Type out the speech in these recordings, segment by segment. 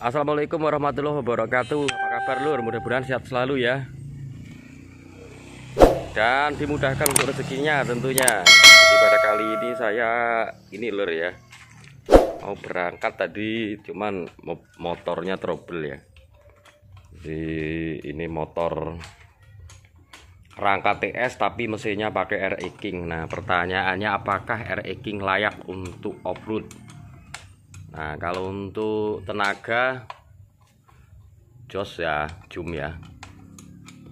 Assalamualaikum warahmatullahi wabarakatuh Apa kabar lur? Mudah-mudahan sehat selalu ya Dan dimudahkan untuk rezekinya tentunya Jadi pada kali ini saya Ini lur ya Mau berangkat tadi Cuman motornya trouble ya Jadi ini motor rangka TS tapi mesinnya pakai RE King. Nah, pertanyaannya apakah RE King layak untuk off-road? Nah kalau untuk tenaga jos ya jum ya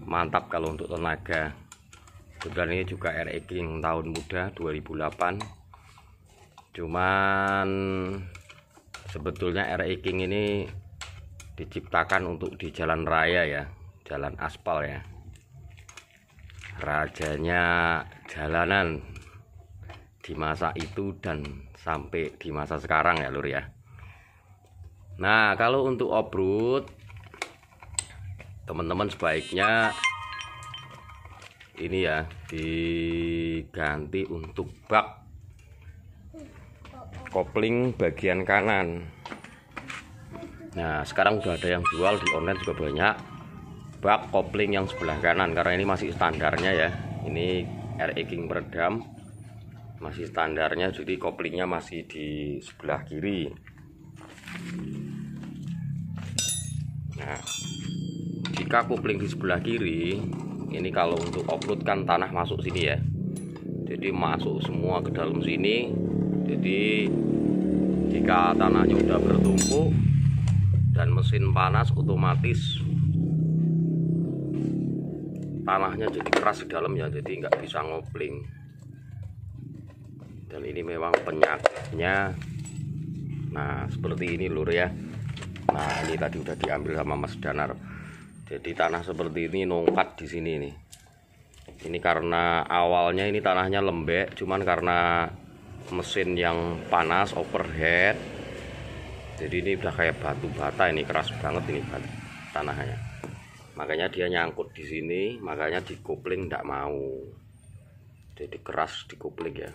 mantap kalau untuk tenaga dan ini juga RE King tahun muda 2008 cuman sebetulnya RE King ini diciptakan untuk di jalan raya ya jalan aspal ya rajanya jalanan di masa itu dan sampai di masa sekarang ya lur ya Nah, kalau untuk obrut teman-teman sebaiknya ini ya diganti untuk bak kopling bagian kanan nah sekarang sudah ada yang jual di online juga banyak bak kopling yang sebelah kanan karena ini masih standarnya ya ini RE King meredam masih standarnya jadi koplingnya masih di sebelah kiri nah jika kopling di sebelah kiri ini kalau untuk offload kan tanah masuk sini ya jadi masuk semua ke dalam sini jadi jika tanahnya sudah bertumpuk dan mesin panas otomatis tanahnya jadi keras di dalamnya jadi nggak bisa ngopling dan ini memang penyakitnya nah seperti ini lur ya nah ini tadi udah diambil sama Mas Danar jadi tanah seperti ini nongkat di sini nih ini karena awalnya ini tanahnya lembek cuman karena mesin yang panas overhead jadi ini udah kayak batu bata ini keras banget ini tanahnya makanya dia nyangkut di sini makanya kopling tidak mau jadi keras kopling ya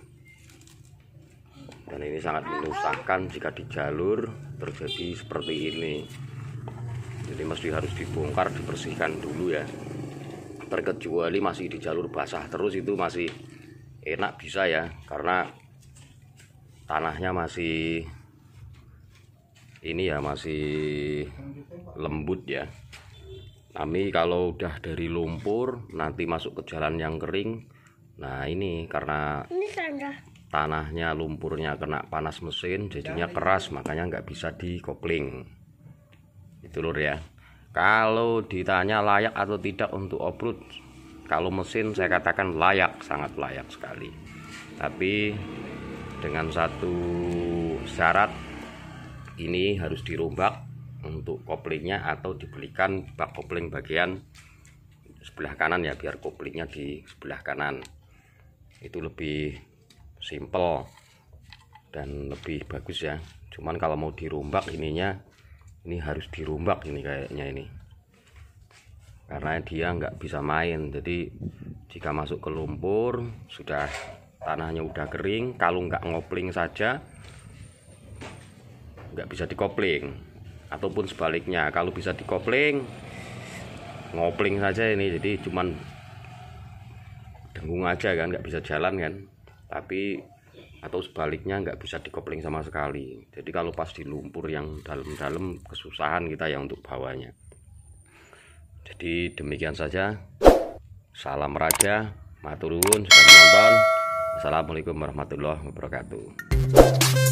dan ini sangat menyusahkan jika di jalur terjadi seperti ini jadi mesti harus dibongkar dibersihkan dulu ya terkecuali masih di jalur basah terus itu masih enak bisa ya karena tanahnya masih ini ya masih lembut ya kami kalau udah dari lumpur nanti masuk ke jalan yang kering nah ini karena tanahnya lumpurnya kena panas mesin jadinya keras makanya nggak bisa dikopling itu lur ya kalau ditanya layak atau tidak untuk obrut kalau mesin saya katakan layak sangat layak sekali tapi dengan satu syarat ini harus dirombak untuk koplingnya atau dibelikan bak kopling bagian sebelah kanan ya biar koplingnya di sebelah kanan itu lebih simple dan lebih bagus ya cuman kalau mau dirombak ininya ini harus dirombak ini kayaknya ini karena dia nggak bisa main jadi jika masuk ke lumpur sudah tanahnya udah kering kalau nggak ngopling saja nggak bisa dikopling ataupun sebaliknya kalau bisa dikopling ngopling saja ini jadi cuman dengung aja kan nggak bisa jalan kan tapi atau sebaliknya nggak bisa dikopling sama sekali jadi kalau pas di lumpur yang dalam-dalam kesusahan kita ya untuk bawanya jadi demikian saja salam raja maturun sudah menonton assalamualaikum warahmatullahi wabarakatuh